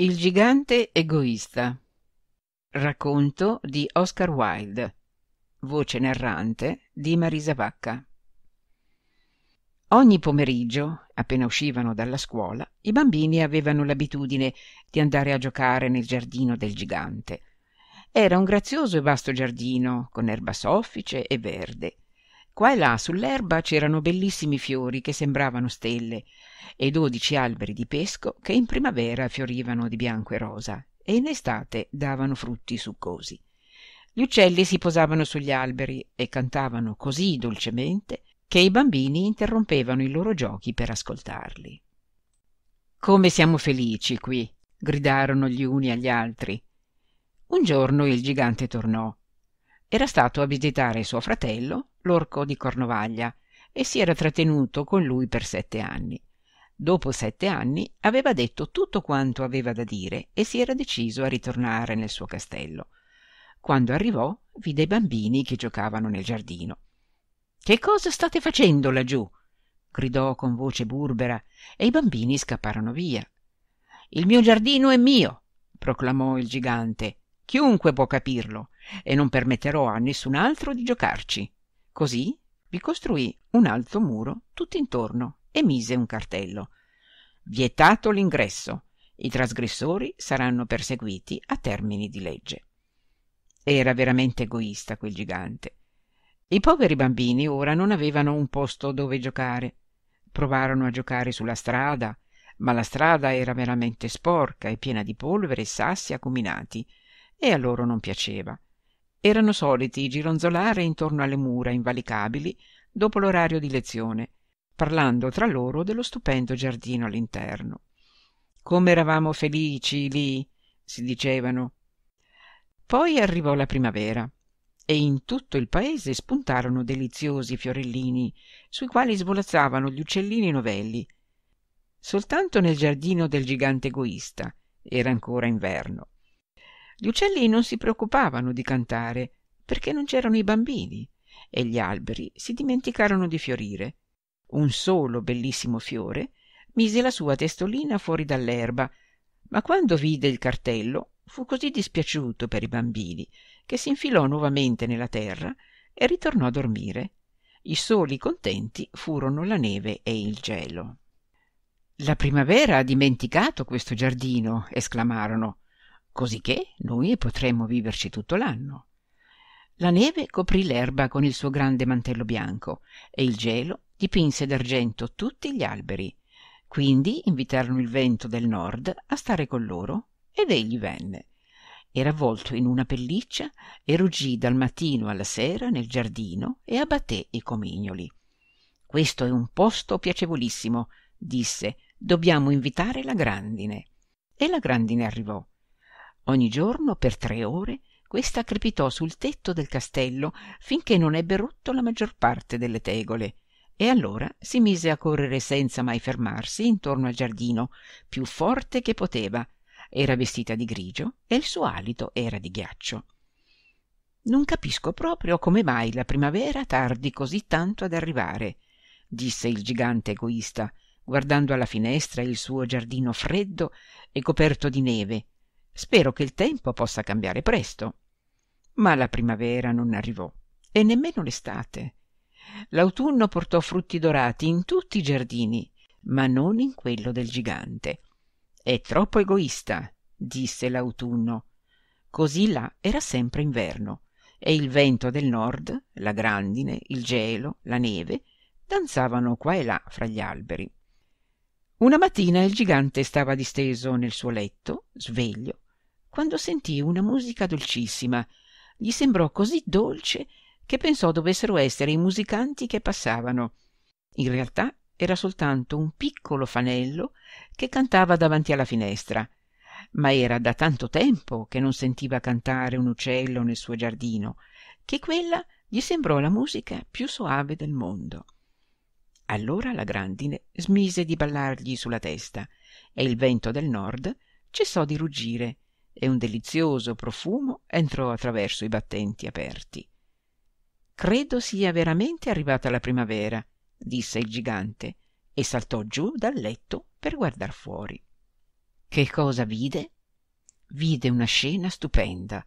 Il gigante egoista. Racconto di Oscar Wilde. Voce narrante di Marisa Vacca. Ogni pomeriggio, appena uscivano dalla scuola, i bambini avevano l'abitudine di andare a giocare nel giardino del gigante. Era un grazioso e vasto giardino, con erba soffice e verde qua e là sull'erba c'erano bellissimi fiori che sembravano stelle e dodici alberi di pesco che in primavera fiorivano di bianco e rosa e in estate davano frutti succosi. Gli uccelli si posavano sugli alberi e cantavano così dolcemente che i bambini interrompevano i loro giochi per ascoltarli. Come siamo felici qui! gridarono gli uni agli altri. Un giorno il gigante tornò era stato a visitare suo fratello l'orco di cornovaglia e si era trattenuto con lui per sette anni dopo sette anni aveva detto tutto quanto aveva da dire e si era deciso a ritornare nel suo castello quando arrivò vide i bambini che giocavano nel giardino che cosa state facendo laggiù gridò con voce burbera e i bambini scapparono via il mio giardino è mio proclamò il gigante Chiunque può capirlo, e non permetterò a nessun altro di giocarci. Così vi costruì un alto muro tutt'intorno e mise un cartello. Vietato l'ingresso. I trasgressori saranno perseguiti a termini di legge. Era veramente egoista quel gigante. I poveri bambini ora non avevano un posto dove giocare. Provarono a giocare sulla strada, ma la strada era veramente sporca e piena di polvere e sassi acuminati e a loro non piaceva erano soliti gironzolare intorno alle mura invalicabili dopo l'orario di lezione parlando tra loro dello stupendo giardino all'interno come eravamo felici lì si dicevano poi arrivò la primavera e in tutto il paese spuntarono deliziosi fiorellini sui quali svolazzavano gli uccellini novelli soltanto nel giardino del gigante egoista era ancora inverno gli uccelli non si preoccupavano di cantare perché non c'erano i bambini e gli alberi si dimenticarono di fiorire un solo bellissimo fiore mise la sua testolina fuori dall'erba ma quando vide il cartello fu così dispiaciuto per i bambini che s'infilò nuovamente nella terra e ritornò a dormire i soli contenti furono la neve e il gelo la primavera ha dimenticato questo giardino esclamarono cosicché noi potremmo viverci tutto l'anno la neve coprì l'erba con il suo grande mantello bianco e il gelo dipinse d'argento tutti gli alberi quindi invitarono il vento del nord a stare con loro ed egli venne era avvolto in una pelliccia e ruggì dal mattino alla sera nel giardino e abbatté i comignoli questo è un posto piacevolissimo disse dobbiamo invitare la grandine e la grandine arrivò ogni giorno per tre ore questa crepitò sul tetto del castello finché non ebbe rotto la maggior parte delle tegole e allora si mise a correre senza mai fermarsi intorno al giardino più forte che poteva era vestita di grigio e il suo alito era di ghiaccio non capisco proprio come mai la primavera tardi così tanto ad arrivare disse il gigante egoista guardando alla finestra il suo giardino freddo e coperto di neve spero che il tempo possa cambiare presto ma la primavera non arrivò e nemmeno l'estate l'autunno portò frutti dorati in tutti i giardini ma non in quello del gigante è troppo egoista disse l'autunno così là era sempre inverno e il vento del nord la grandine il gelo la neve danzavano qua e là fra gli alberi una mattina il gigante stava disteso nel suo letto sveglio quando sentì una musica dolcissima gli sembrò così dolce che pensò dovessero essere i musicanti che passavano in realtà era soltanto un piccolo fanello che cantava davanti alla finestra ma era da tanto tempo che non sentiva cantare un uccello nel suo giardino che quella gli sembrò la musica più soave del mondo allora la grandine smise di ballargli sulla testa e il vento del nord cessò di ruggire e un delizioso profumo entrò attraverso i battenti aperti. Credo sia veramente arrivata la primavera, disse il gigante e saltò giù dal letto per guardar fuori. Che cosa vide? Vide una scena stupenda.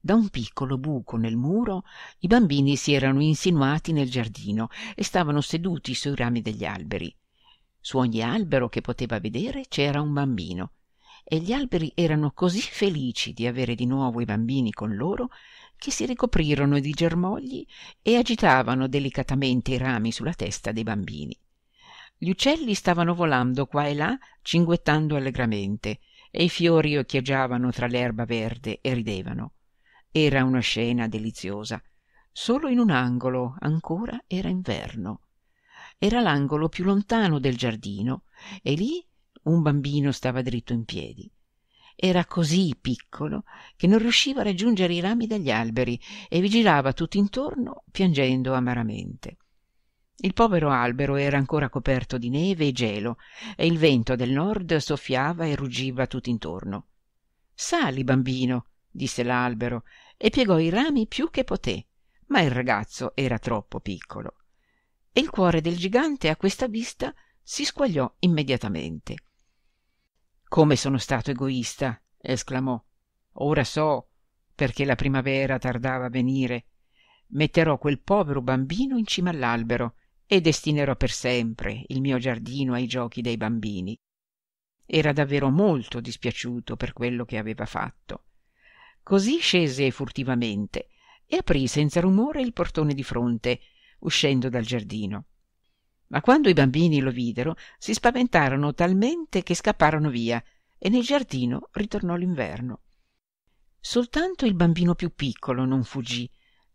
Da un piccolo buco nel muro i bambini si erano insinuati nel giardino e stavano seduti sui rami degli alberi. Su ogni albero che poteva vedere c'era un bambino e gli alberi erano così felici di avere di nuovo i bambini con loro che si ricoprirono di germogli e agitavano delicatamente i rami sulla testa dei bambini gli uccelli stavano volando qua e là cinguettando allegramente e i fiori occhieggiavano tra l'erba verde e ridevano era una scena deliziosa solo in un angolo ancora era inverno era l'angolo più lontano del giardino e lì un bambino stava dritto in piedi era così piccolo che non riusciva a raggiungere i rami degli alberi e vigilava tutt'intorno piangendo amaramente il povero albero era ancora coperto di neve e gelo e il vento del nord soffiava e ruggiva tutt'intorno sali bambino disse l'albero e piegò i rami più che poté ma il ragazzo era troppo piccolo e il cuore del gigante a questa vista si squagliò immediatamente come sono stato egoista esclamò ora so perché la primavera tardava a venire metterò quel povero bambino in cima all'albero e destinerò per sempre il mio giardino ai giochi dei bambini era davvero molto dispiaciuto per quello che aveva fatto così scese furtivamente e aprì senza rumore il portone di fronte uscendo dal giardino ma quando i bambini lo videro, si spaventarono talmente che scapparono via e nel giardino ritornò l'inverno. Soltanto il bambino più piccolo non fuggì,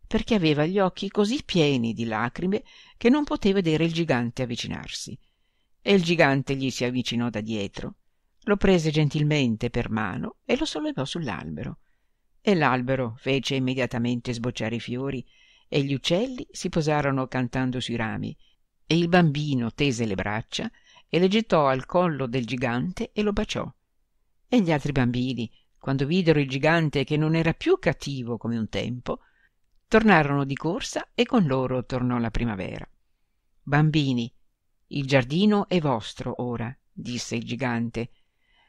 perché aveva gli occhi così pieni di lacrime che non poté vedere il gigante avvicinarsi. E il gigante gli si avvicinò da dietro, lo prese gentilmente per mano e lo sollevò sull'albero. E l'albero fece immediatamente sbocciare i fiori e gli uccelli si posarono cantando sui rami e il bambino tese le braccia e le gettò al collo del gigante e lo baciò e gli altri bambini quando videro il gigante che non era più cattivo come un tempo tornarono di corsa e con loro tornò la primavera bambini il giardino è vostro ora disse il gigante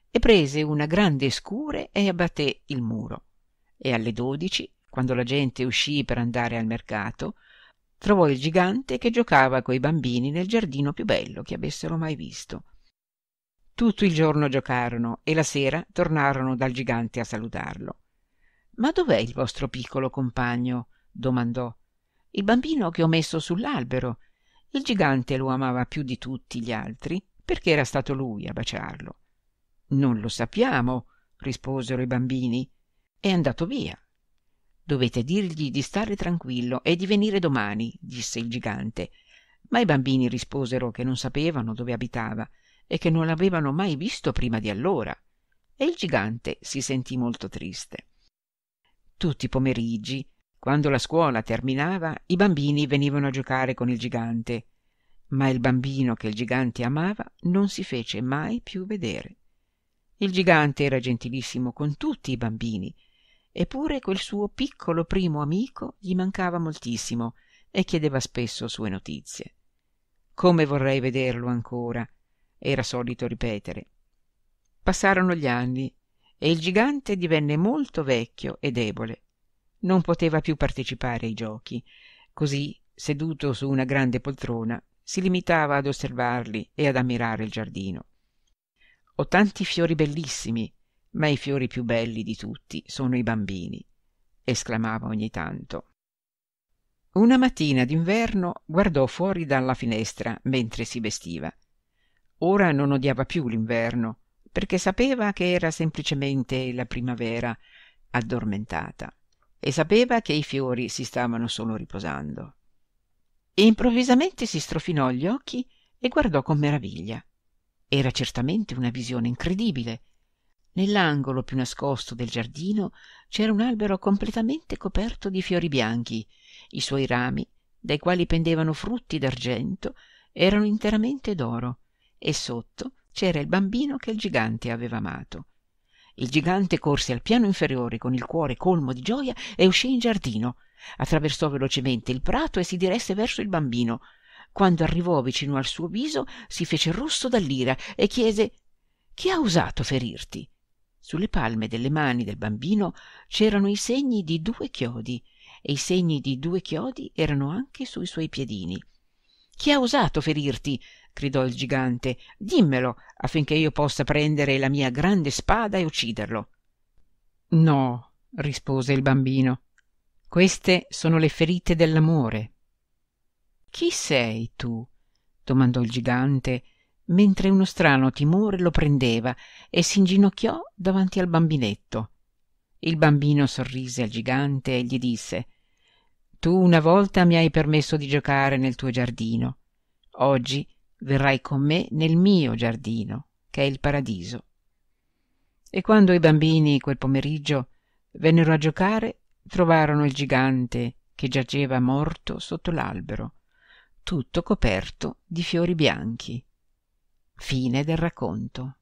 e prese una grande scure e abbatté il muro e alle dodici quando la gente uscì per andare al mercato trovò il gigante che giocava coi bambini nel giardino più bello che avessero mai visto. Tutto il giorno giocarono e la sera tornarono dal gigante a salutarlo. Ma dov'è il vostro piccolo compagno? domandò. Il bambino che ho messo sull'albero. Il gigante lo amava più di tutti gli altri perché era stato lui a baciarlo. Non lo sappiamo, risposero i bambini. È andato via dovete dirgli di stare tranquillo e di venire domani disse il gigante ma i bambini risposero che non sapevano dove abitava e che non l'avevano mai visto prima di allora e il gigante si sentì molto triste tutti i pomeriggi quando la scuola terminava i bambini venivano a giocare con il gigante ma il bambino che il gigante amava non si fece mai più vedere il gigante era gentilissimo con tutti i bambini eppure quel suo piccolo primo amico gli mancava moltissimo e chiedeva spesso sue notizie come vorrei vederlo ancora era solito ripetere passarono gli anni e il gigante divenne molto vecchio e debole non poteva più partecipare ai giochi così seduto su una grande poltrona si limitava ad osservarli e ad ammirare il giardino ho tanti fiori bellissimi ma i fiori più belli di tutti sono i bambini esclamava ogni tanto una mattina d'inverno guardò fuori dalla finestra mentre si vestiva ora non odiava più l'inverno perché sapeva che era semplicemente la primavera addormentata e sapeva che i fiori si stavano solo riposando e improvvisamente si strofinò gli occhi e guardò con meraviglia era certamente una visione incredibile nell'angolo più nascosto del giardino c'era un albero completamente coperto di fiori bianchi i suoi rami dai quali pendevano frutti d'argento erano interamente d'oro e sotto c'era il bambino che il gigante aveva amato il gigante corse al piano inferiore con il cuore colmo di gioia e uscì in giardino attraversò velocemente il prato e si diresse verso il bambino quando arrivò vicino al suo viso si fece rosso dall'ira e chiese chi ha osato ferirti sulle palme delle mani del bambino c'erano i segni di due chiodi e i segni di due chiodi erano anche sui suoi piedini chi ha osato ferirti gridò il gigante dimmelo affinché io possa prendere la mia grande spada e ucciderlo no rispose il bambino queste sono le ferite dell'amore chi sei tu domandò il gigante mentre uno strano timore lo prendeva e s'inginocchiò davanti al bambinetto il bambino sorrise al gigante e gli disse tu una volta mi hai permesso di giocare nel tuo giardino oggi verrai con me nel mio giardino che è il paradiso e quando i bambini quel pomeriggio vennero a giocare trovarono il gigante che giaceva morto sotto l'albero tutto coperto di fiori bianchi fine del racconto